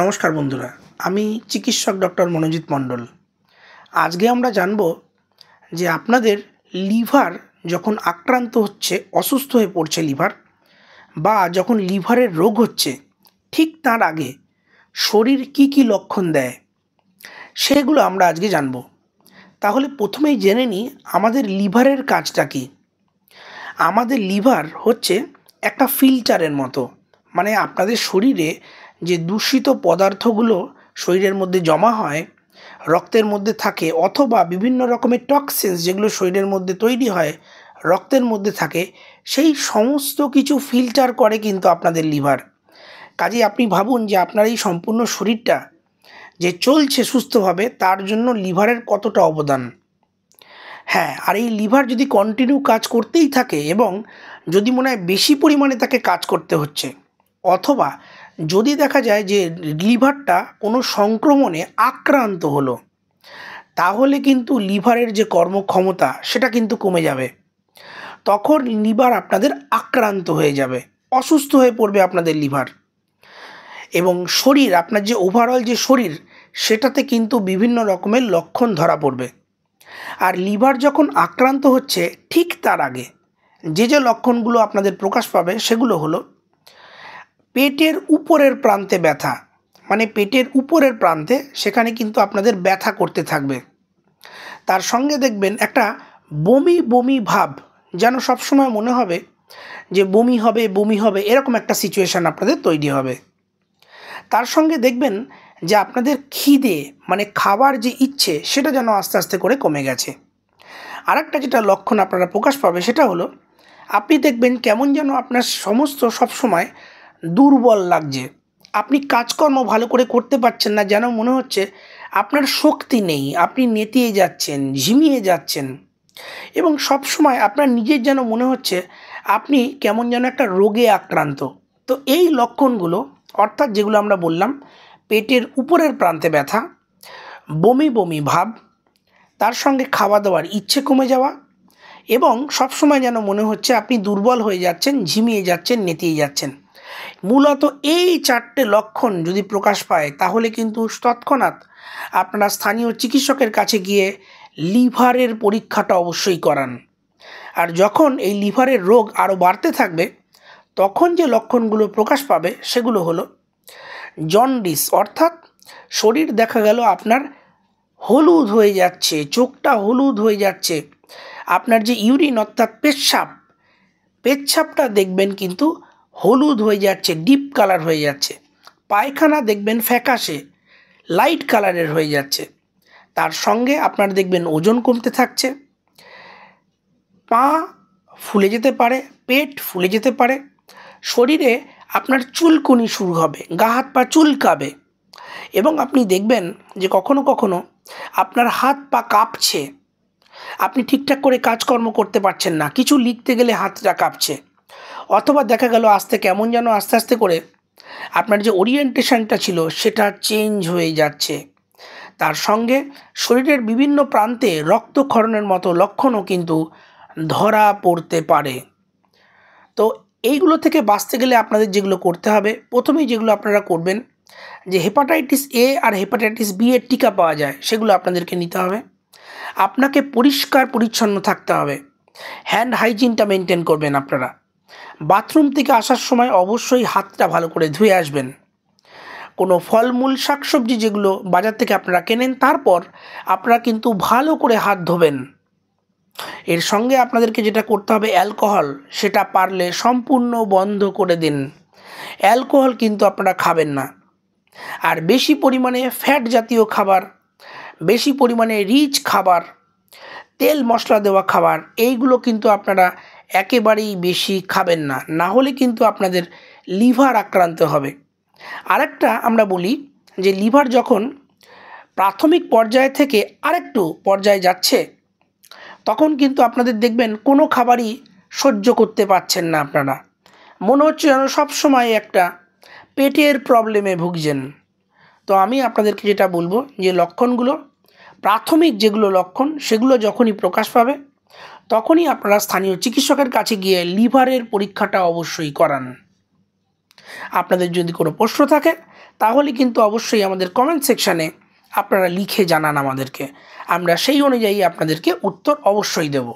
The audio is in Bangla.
নমস্কার বন্ধুরা আমি চিকিৎসক ডক্টর মনোজিৎ মণ্ডল আজকে আমরা জানব যে আপনাদের লিভার যখন আক্রান্ত হচ্ছে অসুস্থ হয়ে পড়ছে লিভার বা যখন লিভারের রোগ হচ্ছে ঠিক তার আগে শরীর কি কি লক্ষণ দেয় সেগুলো আমরা আজকে জানব তাহলে প্রথমেই জেনে নিই আমাদের লিভারের কাজটা কী আমাদের লিভার হচ্ছে একটা ফিল্টারের মতো মানে আপনাদের শরীরে যে দূষিত পদার্থগুলো শরীরের মধ্যে জমা হয় রক্তের মধ্যে থাকে অথবা বিভিন্ন রকমের টক্সিন্স যেগুলো শরীরের মধ্যে তৈরি হয় রক্তের মধ্যে থাকে সেই সমস্ত কিছু ফিল্টার করে কিন্তু আপনাদের লিভার কাজে আপনি ভাবুন যে আপনার এই সম্পূর্ণ শরীরটা যে চলছে সুস্থভাবে তার জন্য লিভারের কতটা অবদান হ্যাঁ আর এই লিভার যদি কন্টিনিউ কাজ করতেই থাকে এবং যদি মনে হয় বেশি পরিমাণে তাকে কাজ করতে হচ্ছে অথবা যদি দেখা যায় যে লিভারটা কোনো সংক্রমণে আক্রান্ত হলো তাহলে কিন্তু লিভারের যে কর্মক্ষমতা সেটা কিন্তু কমে যাবে তখন লিভার আপনাদের আক্রান্ত হয়ে যাবে অসুস্থ হয়ে পড়বে আপনাদের লিভার এবং শরীর আপনার যে ওভারঅল যে শরীর সেটাতে কিন্তু বিভিন্ন রকমের লক্ষণ ধরা পড়বে আর লিভার যখন আক্রান্ত হচ্ছে ঠিক তার আগে যে যে লক্ষণগুলো আপনাদের প্রকাশ পাবে সেগুলো হলো পেটের উপরের প্রান্তে ব্যথা মানে পেটের উপরের প্রান্তে সেখানে কিন্তু আপনাদের ব্যথা করতে থাকবে তার সঙ্গে দেখবেন একটা বমি বমি ভাব যেন সবসময় মনে হবে যে বমি হবে বমি হবে এরকম একটা সিচুয়েশান আপনাদের তৈরি হবে তার সঙ্গে দেখবেন যে আপনাদের খিদে মানে খাবার যে ইচ্ছে সেটা যেন আস্তে আস্তে করে কমে গেছে আরেকটা যেটা লক্ষণ আপনারা প্রকাশ পাবে সেটা হলো আপনি দেখবেন কেমন যেন আপনার সমস্ত সবসময় দুর্বল লাগছে আপনি কাজকর্ম ভালো করে করতে পারছেন না যেন মনে হচ্ছে আপনার শক্তি নেই আপনি নেতিয়ে যাচ্ছেন ঝিমিয়ে যাচ্ছেন এবং সব সময় আপনার নিজের যেন মনে হচ্ছে আপনি কেমন যেন একটা রোগে আক্রান্ত তো এই লক্ষণগুলো অর্থাৎ যেগুলো আমরা বললাম পেটের উপরের প্রান্তে ব্যথা বমি বমি ভাব তার সঙ্গে খাওয়া দাওয়ার ইচ্ছে কমে যাওয়া এবং সবসময় যেন মনে হচ্ছে আপনি দুর্বল হয়ে যাচ্ছেন ঝিমিয়ে যাচ্ছেন নেতিয়ে যাচ্ছেন মূলত এই চারটে লক্ষণ যদি প্রকাশ পায় তাহলে কিন্তু তৎক্ষণাৎ আপনারা স্থানীয় চিকিৎসকের কাছে গিয়ে লিভারের পরীক্ষাটা অবশ্যই করান আর যখন এই লিভারের রোগ আরও বাড়তে থাকবে তখন যে লক্ষণগুলো প্রকাশ পাবে সেগুলো হলো জন্ডিস অর্থাৎ শরীর দেখা গেল আপনার হলুদ হয়ে যাচ্ছে চোখটা হলুদ হয়ে যাচ্ছে আপনার যে ইউরিন অর্থাৎ পেচ্ছাপ পেচ্ছাপটা দেখবেন কিন্তু হলুদ হয়ে যাচ্ছে ডিপ কালার হয়ে যাচ্ছে পায়খানা দেখবেন ফ্যাকাশে লাইট কালারের হয়ে যাচ্ছে তার সঙ্গে আপনার দেখবেন ওজন কমতে থাকছে পা ফুলে যেতে পারে পেট ফুলে যেতে পারে শরীরে আপনার চুলকুনি শুরু হবে গা হাত পা চুলকাবে এবং আপনি দেখবেন যে কখনো কখনো আপনার হাত পা কাঁপছে আপনি ঠিকঠাক করে কাজকর্ম করতে পারছেন না কিছু লিখতে গেলে হাতটা কাঁপছে অথবা দেখা গেল আস্তে কেমন যেন আস্তে আস্তে করে আপনার যে ওরিয়েন্টেশনটা ছিল সেটা চেঞ্জ হয়ে যাচ্ছে তার সঙ্গে শরীরের বিভিন্ন প্রান্তে রক্তক্ষরণের মতো লক্ষণও কিন্তু ধরা পড়তে পারে তো এইগুলো থেকে বাঁচতে গেলে আপনাদের যেগুলো করতে হবে প্রথমেই যেগুলো আপনারা করবেন যে হেপাটাইটিস এ আর হেপাটাইটিস বি এর টিকা পাওয়া যায় সেগুলো আপনাদেরকে নিতে হবে আপনাকে পরিষ্কার পরিচ্ছন্ন থাকতে হবে হ্যান্ড হাইজিনটা মেনটেন করবেন আপনারা বাথরুম থেকে আসার সময় অবশ্যই হাতটা ভালো করে ধুয়ে আসবেন কোনো ফলমূল শাকসবজি যেগুলো বাজার থেকে আপনারা কেনেন তারপর আপনারা কিন্তু ভালো করে হাত ধোবেন এর সঙ্গে আপনাদেরকে যেটা করতে হবে অ্যালকোহল সেটা পারলে সম্পূর্ণ বন্ধ করে দিন অ্যালকোহল কিন্তু আপনারা খাবেন না আর বেশি পরিমাণে ফ্যাট জাতীয় খাবার বেশি পরিমাণে রিচ খাবার তেল মশলা দেওয়া খাবার এইগুলো কিন্তু আপনারা একেবারেই বেশি খাবেন না না হলে কিন্তু আপনাদের লিভার আক্রান্ত হবে আরেকটা আমরা বলি যে লিভার যখন প্রাথমিক পর্যায় থেকে আরেকটু পর্যায়ে যাচ্ছে তখন কিন্তু আপনাদের দেখবেন কোনো খাবারই সহ্য করতে পারছেন না আপনারা মনে হচ্ছে যেন সবসময় একটা পেটের প্রবলেমে ভুগছেন তো আমি আপনাদেরকে যেটা বলবো যে লক্ষণগুলো প্রাথমিক যেগুলো লক্ষণ সেগুলো যখনই প্রকাশ পাবে তখনই আপনারা স্থানীয় চিকিৎসকের কাছে গিয়ে লিভারের পরীক্ষাটা অবশ্যই করান আপনাদের যদি কোনো প্রশ্ন থাকে তাহলে কিন্তু অবশ্যই আমাদের কমেন্ট সেকশানে আপনারা লিখে জানান আমাদেরকে আমরা সেই অনুযায়ী আপনাদেরকে উত্তর অবশ্যই দেবো